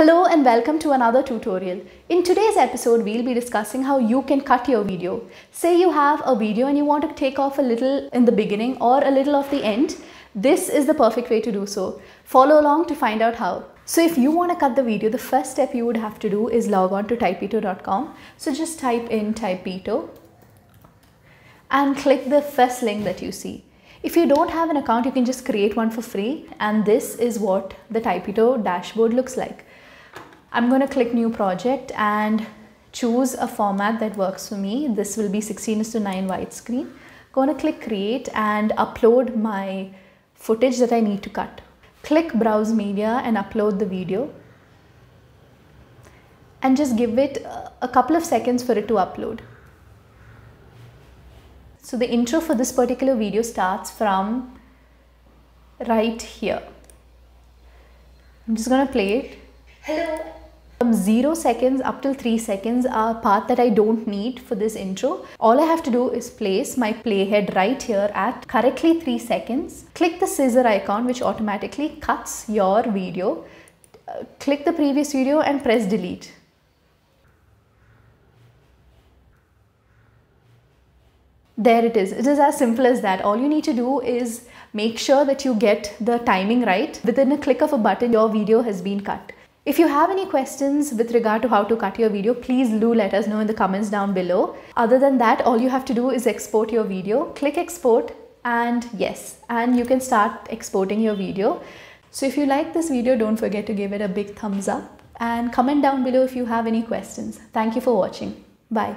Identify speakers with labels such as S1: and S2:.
S1: Hello and welcome to another tutorial. In today's episode, we'll be discussing how you can cut your video. Say you have a video and you want to take off a little in the beginning or a little of the end, this is the perfect way to do so. Follow along to find out how. So if you want to cut the video, the first step you would have to do is log on to typepito.com. So just type in typepito and click the first link that you see. If you don't have an account, you can just create one for free and this is what the Typepito dashboard looks like. I'm going to click new project and choose a format that works for me. This will be 16 to 9 widescreen. I'm going to click create and upload my footage that I need to cut. Click browse media and upload the video and just give it a couple of seconds for it to upload. So the intro for this particular video starts from right here. I'm just going to play it. Hello from 0 seconds up till 3 seconds are part that I don't need for this intro. All I have to do is place my playhead right here at correctly 3 seconds. Click the scissor icon which automatically cuts your video. Uh, click the previous video and press delete. there it is. It is as simple as that. All you need to do is make sure that you get the timing right. Within a click of a button, your video has been cut. If you have any questions with regard to how to cut your video, please do let us know in the comments down below. Other than that, all you have to do is export your video. Click export and yes, and you can start exporting your video. So if you like this video, don't forget to give it a big thumbs up and comment down below if you have any questions. Thank you for watching. Bye.